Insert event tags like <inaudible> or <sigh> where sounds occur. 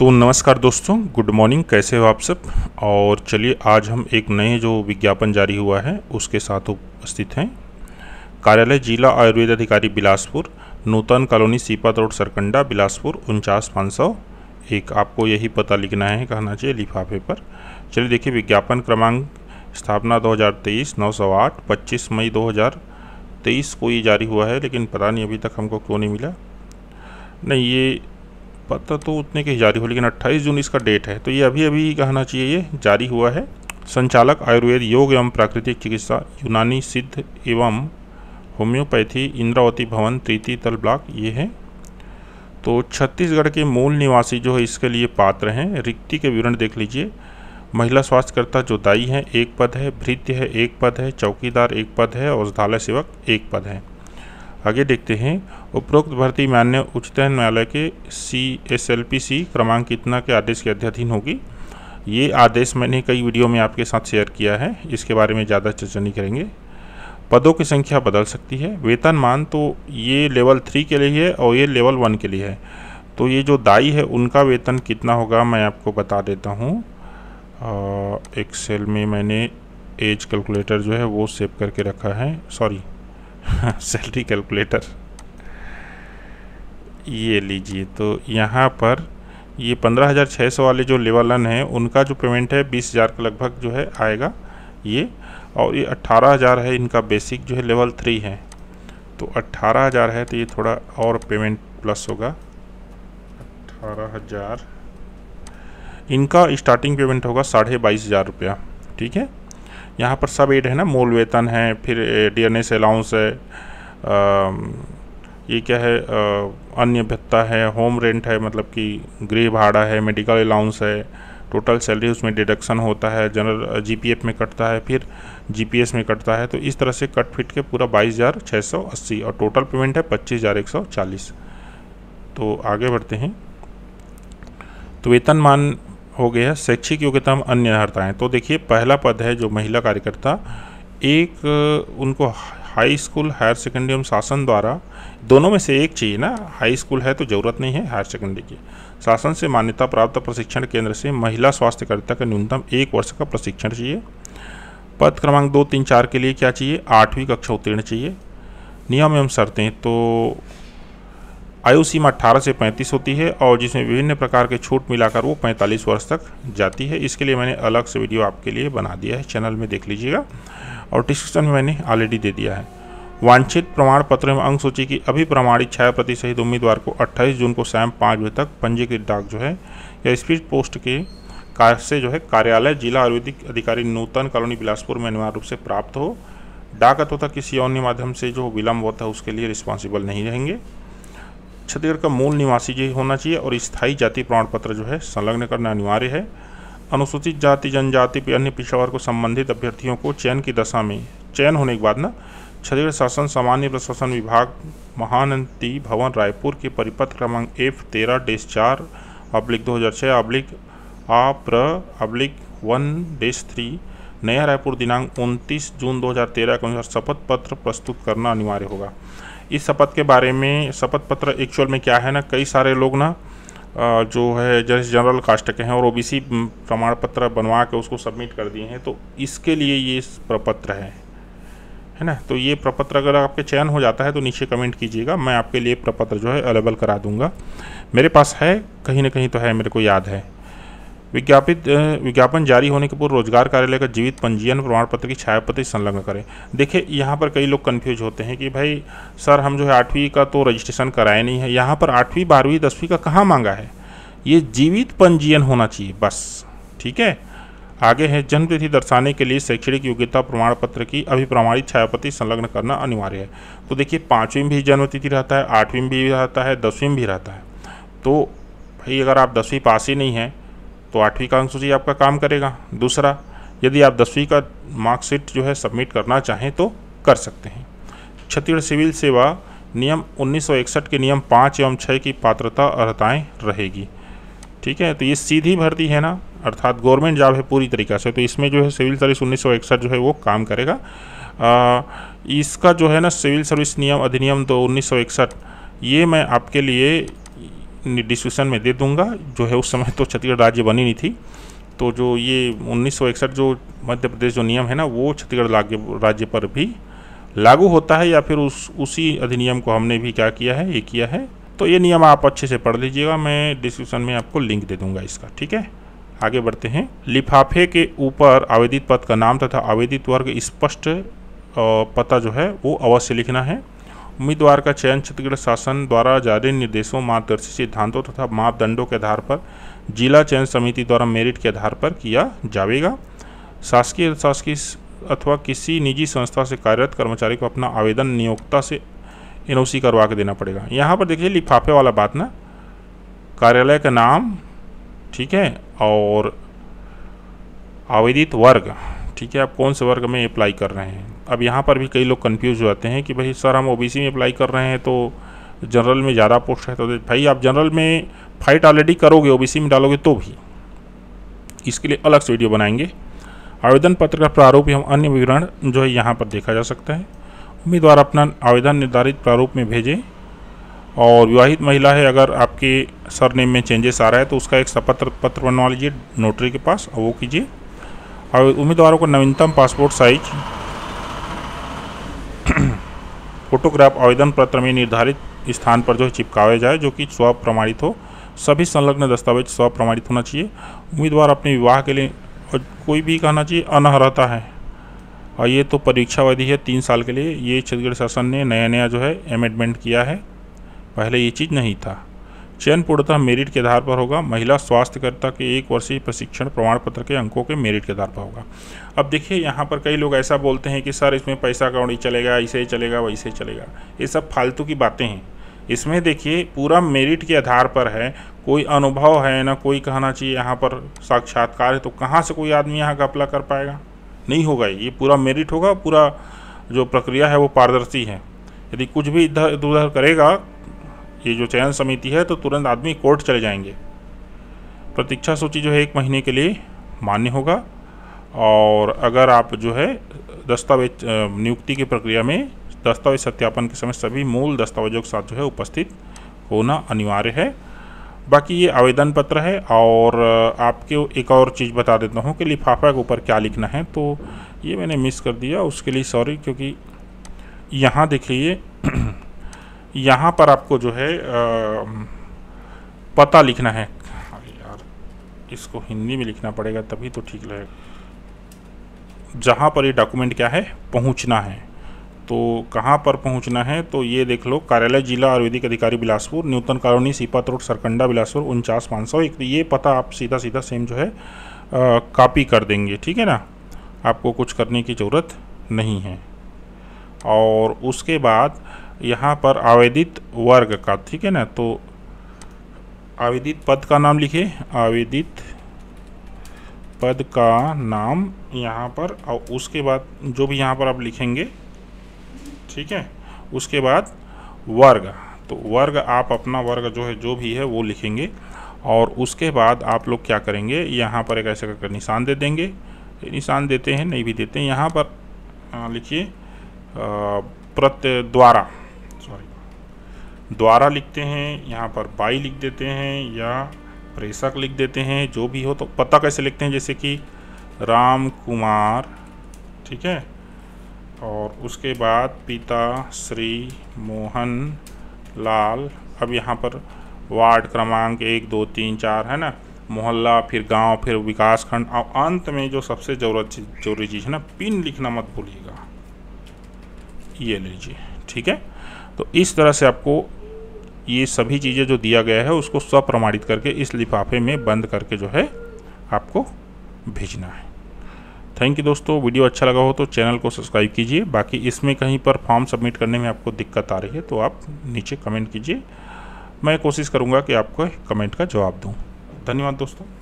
तो नमस्कार दोस्तों गुड मॉर्निंग कैसे हो आप सब और चलिए आज हम एक नए जो विज्ञापन जारी हुआ है उसके साथ उपस्थित हैं कार्यालय जिला आयुर्वेद अधिकारी बिलासपुर नूतन कॉलोनी सीपत रोड सरकंडा बिलासपुर उनचास पाँच सौ एक आपको यही पता लिखना है कहना चाहिए लिफाफे पर चलिए देखिए विज्ञापन क्रमांक स्थापना 2023 आठ पच्चीस मई तेईस को ये जारी हुआ है लेकिन पता नहीं अभी तक हमको क्यों नहीं मिला नहीं ये पता तो उतने के जारी हो लेकिन अट्ठाईस जून इसका डेट है तो ये अभी अभी कहना चाहिए ये जारी हुआ है संचालक आयुर्वेद योग एवं प्राकृतिक चिकित्सा यूनानी सिद्ध एवं होम्योपैथी इंद्रावती भवन तृतीय तल ब्लॉक ये है तो छत्तीसगढ़ के मूल निवासी जो है इसके लिए पात्र हैं रिक्ति के विवरण देख लीजिए महिला स्वास्थ्यकर्ता जोताई हैं एक पद है भृत्य है एक पद है चौकीदार एक पद है औषधालय सेवक एक पद है आगे देखते हैं उपरोक्त भर्ती मान्य उच्चतम न्यायालय के C S L P C क्रमांक इतना के आदेश के अध्यधीन होगी ये आदेश मैंने कई वीडियो में आपके साथ शेयर किया है इसके बारे में ज़्यादा चर्चा नहीं करेंगे पदों की संख्या बदल सकती है वेतन मान तो ये लेवल थ्री के लिए है और ये लेवल वन के लिए है तो ये जो दाई है उनका वेतन कितना होगा मैं आपको बता देता हूँ एक्सेल में मैंने एज कैलकुलेटर जो है वो सेव करके रखा है सॉरी सैलरी <laughs> कैलकुलेटर ये लीजिए तो यहाँ पर ये पंद्रह हज़ार छः सौ वाले जो लेवल वन हैं उनका जो पेमेंट है बीस हज़ार का लगभग जो है आएगा ये और ये अट्ठारह हज़ार है इनका बेसिक जो है लेवल थ्री है तो अट्ठारह हज़ार है तो ये थोड़ा और पेमेंट प्लस होगा अट्ठारह हज़ार इनका स्टार्टिंग पेमेंट होगा साढ़े बाईस हज़ार रुपया ठीक है यहाँ पर सब एड है ना मूल वेतन है फिर एस अलाउंस है आ, ये क्या है आ, अन्य भत्ता है होम रेंट है मतलब कि गृह भाड़ा है मेडिकल अलाउंस है टोटल सैलरी उसमें डिडक्शन होता है जनरल जीपीएफ में कटता है फिर जीपीएस में कटता है तो इस तरह से कट फिट के पूरा बाईस हज़ार छः सौ अस्सी और टोटल पेमेंट है पच्चीस हज़ार एक सौ चालीस तो आगे बढ़ते हैं तो वेतनमान हो गया शैक्षिक योग्यता में अन्य अर्हताएँ तो देखिए पहला पद है जो महिला कार्यकर्ता एक उनको हाई स्कूल हायर सेकेंडरी एवं शासन द्वारा दोनों में से एक चाहिए ना हाई स्कूल है तो ज़रूरत नहीं है हायर सेकेंडरी की शासन से मान्यता प्राप्त प्रशिक्षण केंद्र से महिला स्वास्थ्यकर्ता का न्यूनतम एक वर्ष का प्रशिक्षण चाहिए पद क्रमांक दो तीन चार के लिए क्या चाहिए आठवीं कक्षा उत्तीर्ण चाहिए नियम एवं शर्तें तो आयु सीमा अट्ठारह से पैंतीस होती है और जिसमें विभिन्न प्रकार के छूट मिलाकर वो पैंतालीस वर्ष तक जाती है इसके लिए मैंने अलग से वीडियो आपके लिए बना दिया है चैनल में देख लीजिएगा और डिस्क्रिप्शन में मैंने ऑलरेडी दे दिया है वांछित प्रमाण पत्र में अंक सूची की अभी प्रमाणित छाया प्रति सहित उम्मीदवार को 28 जून को शाम पाँच बजे तक पंजीकृत डाक जो है या स्पीड पोस्ट के कार से जो है कार्यालय जिला आयुर्वेदिक अधिकारी नूतन कॉलोनी बिलासपुर में अनिवार्य रूप से प्राप्त हो डाक अथवा किसी अन्य माध्यम से जो विलम्ब होता है उसके लिए रिस्पॉन्सिबल नहीं रहेंगे छत्तीसगढ़ का मूल निवासी जी होना चाहिए और स्थायी जाति प्रमाण पत्र जो है संलग्न करना अनिवार्य है अनुसूचित जाति जनजाति अन्य पिछावर को संबंधित अभ्यर्थियों को चयन की दशा में चयन होने के बाद ना छत्तीसगढ़ शासन सामान्य प्रशासन विभाग महानंती भवन रायपुर के परिपत्र क्रमांक एफ तेरह डेस चार अब्लिक दो हज़ार छः अब्लिक आ प्र अब्लिक वन डेस थ्री नया रायपुर दिनांक उनतीस जून दो हजार तेरह के अनुसार शपथ पत्र प्रस्तुत करना अनिवार्य होगा इस शपथ के बारे में शपथ पत्र एक्चुअल में क्या है ना कई सारे लोग ना जो है जैसे जनरल कास्ट के हैं और ओबीसी प्रमाण पत्र बनवा के उसको सबमिट कर दिए हैं तो इसके लिए ये प्रपत्र है है ना तो ये प्रपत्र अगर आपके चयन हो जाता है तो नीचे कमेंट कीजिएगा मैं आपके लिए प्रपत्र जो है अवेलेबल करा दूंगा मेरे पास है कहीं ना कहीं तो है मेरे को याद है विज्ञापित विज्ञापन जारी होने के पूर्व रोजगार कार्यालय का जीवित पंजीयन प्रमाण पत्र की छायापति संलग्न करें देखिए यहाँ पर कई लोग कन्फ्यूज होते हैं कि भाई सर हम जो है आठवीं का तो रजिस्ट्रेशन कराए नहीं है यहाँ पर आठवीं बारहवीं दसवीं का कहाँ मांगा है ये जीवित पंजीयन होना चाहिए बस ठीक है आगे है जन्मतिथि दर्शाने के लिए शैक्षणिक योग्यता प्रमाण पत्र की अभिप्रमाणित छायापति संलग्न करना अनिवार्य है तो देखिए पाँचवीं भी जन्मतिथि रहता है आठवीं भी रहता है दसवीं भी रहता है तो भाई अगर आप दसवीं पास ही नहीं हैं तो आठवीं का अंक सूची आपका काम करेगा दूसरा यदि आप दसवीं का मार्कशीट जो है सबमिट करना चाहें तो कर सकते हैं छत्तीसगढ़ सिविल सेवा नियम 1961 के नियम पाँच एवं छः की पात्रता अर्हताएँ रहेगी ठीक है तो ये सीधी भर्ती है ना अर्थात गवर्नमेंट जॉब है पूरी तरीक़ा से तो इसमें जो है सिविल सर्विस 1961 जो है वो काम करेगा आ, इसका जो है ना सिविल सर्विस नियम अधिनियम दो तो उन्नीस ये मैं आपके लिए डिस्क्रिप्शन में दे दूंगा जो है उस समय तो छत्तीसगढ़ राज्य बनी नहीं थी तो जो ये उन्नीस जो मध्य प्रदेश जो नियम है ना वो छत्तीसगढ़ राज्य पर भी लागू होता है या फिर उस उसी अधिनियम को हमने भी क्या किया है ये किया है तो ये नियम आप अच्छे से पढ़ लीजिएगा मैं डिस्क्रिप्शन में आपको लिंक दे दूंगा इसका ठीक है आगे बढ़ते हैं लिफाफे के ऊपर आवेदित पद का नाम तथा आवेदित वर्ग स्पष्ट पता जो है वो अवश्य लिखना है उम्मीदवार का चयन छत्तीसगढ़ शासन द्वारा जारी निर्देशों मार्गदर्शी सिद्धांतों तथा मापदंडों के आधार पर जिला चयन समिति द्वारा मेरिट के आधार पर किया जाएगा शासकीय शासकीय अथवा किसी निजी संस्था से कार्यरत कर्मचारी को अपना आवेदन नियोक्ता से एन करवा के देना पड़ेगा यहाँ पर देखिए लिफाफे वाला बात ना कार्यालय का नाम ठीक है और आवेदित वर्ग ठीक है आप कौन से वर्ग में अप्लाई कर रहे हैं अब यहाँ पर भी कई लोग कन्फ्यूज़ हो जाते हैं कि भाई सर हम ओबीसी में अप्लाई कर रहे हैं तो जनरल में ज़्यादा पोस्ट है तो भाई आप जनरल में फाइट ऑलरेडी करोगे ओबीसी में डालोगे तो भी इसके लिए अलग से वीडियो बनाएंगे आवेदन पत्र का प्रारूप एवं अन्य विवरण जो है यहाँ पर देखा जा सकता है उम्मीदवार अपना आवेदन निर्धारित प्रारूप में भेजें और विवाहित महिला है अगर आपके सरनेम में चेंजेस आ रहा है तो उसका एक सपत्र पत्र बनवा लीजिए नोटरी के पास और वो कीजिए और उम्मीदवारों को नवीनतम पासपोर्ट साइज फोटोग्राफ आवेदन पत्र में निर्धारित स्थान पर जो है चिपकाए जाए जो कि स्व प्रमाणित हो सभी संलग्न दस्तावेज स्व प्रमाणित होना चाहिए उम्मीदवार अपने विवाह के लिए और कोई भी कहना चाहिए अनहरता है और ये तो अवधि है तीन साल के लिए ये छत्तीसगढ़ शासन ने नया नया जो है अमेंडमेंट किया है पहले ये चीज़ नहीं था चयन पूर्णतः मेरिट के आधार पर होगा महिला स्वास्थ्यकर्ता के एक वर्षीय प्रशिक्षण प्रमाण पत्र के अंकों के मेरिट के आधार पर होगा अब देखिए यहाँ पर कई लोग ऐसा बोलते हैं कि सर इसमें पैसा कौड़ी चलेगा ऐसे ही चलेगा वैसे ही चलेगा ये सब फालतू की बातें हैं इसमें देखिए पूरा मेरिट के आधार पर है कोई अनुभव है ना कोई कहना चाहिए यहाँ पर साक्षात्कार है तो कहाँ से कोई आदमी यहाँ का कर पाएगा नहीं होगा ये पूरा मेरिट होगा पूरा जो प्रक्रिया है वो पारदर्शी है यदि कुछ भी इधर उधर करेगा ये जो चयन समिति है तो तुरंत आदमी कोर्ट चले जाएंगे प्रतीक्षा सूची जो है एक महीने के लिए मान्य होगा और अगर आप जो है दस्तावेज नियुक्ति की प्रक्रिया में दस्तावेज सत्यापन के समय सभी मूल दस्तावेजों के साथ जो है उपस्थित होना अनिवार्य है बाकी ये आवेदन पत्र है और आपके एक और चीज़ बता देता हूँ कि लिफाफा के ऊपर क्या लिखना है तो ये मैंने मिस कर दिया उसके लिए सॉरी क्योंकि यहाँ देखिए यहाँ पर आपको जो है पता लिखना है यार इसको हिंदी में लिखना पड़ेगा तभी तो ठीक रहेगा जहाँ पर ये डॉक्यूमेंट क्या है पहुँचना है तो कहाँ पर पहुँचना है तो ये देख लो कार्यालय जिला आयुर्वेदिक अधिकारी बिलासपुर न्यूतन कॉलोनी सीपात रोड सरकंडा बिलासपुर उनचास पाँच सौ एक तो ये पता आप सीधा सीधा सेम जो है कापी कर देंगे ठीक है ना आपको कुछ करने की ज़रूरत नहीं है और उसके बाद यहाँ पर आवेदित वर्ग का ठीक है ना तो आवेदित पद का नाम लिखे आवेदित पद का नाम यहाँ पर और उसके बाद जो भी यहाँ पर आप लिखेंगे ठीक है उसके बाद वर्ग तो वर्ग आप अपना वर्ग जो है जो भी है वो लिखेंगे और उसके बाद आप लोग क्या करेंगे यहाँ पर एक ऐसा करके निशान दे देंगे निशान देते हैं नहीं भी देते हैं यहाँ पर हाँ, लिखिए प्रत्य द्वारा द्वारा लिखते हैं यहाँ पर बाई लिख देते हैं या प्रेषक लिख देते हैं जो भी हो तो पता कैसे लिखते हैं जैसे कि राम कुमार ठीक है और उसके बाद पिता श्री मोहन लाल अब यहाँ पर वार्ड क्रमांक एक दो तीन चार है ना मोहल्ला फिर गांव फिर विकास खंड और अंत में जो सबसे जरूरत जरूरी चीज़ है ना पिन लिखना मत भूलिएगा ये लीजिए ठीक है तो इस तरह से आपको ये सभी चीज़ें जो दिया गया है उसको स्वप्रमाणित करके इस लिफाफे में बंद करके जो है आपको भेजना है थैंक यू दोस्तों वीडियो अच्छा लगा हो तो चैनल को सब्सक्राइब कीजिए बाकी इसमें कहीं पर फॉर्म सबमिट करने में आपको दिक्कत आ रही है तो आप नीचे कमेंट कीजिए मैं कोशिश करूँगा कि आपको कमेंट का जवाब दूँ धन्यवाद दोस्तों